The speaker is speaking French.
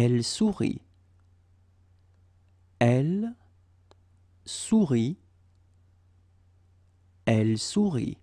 Elle sourit. Elle sourit. Elle sourit.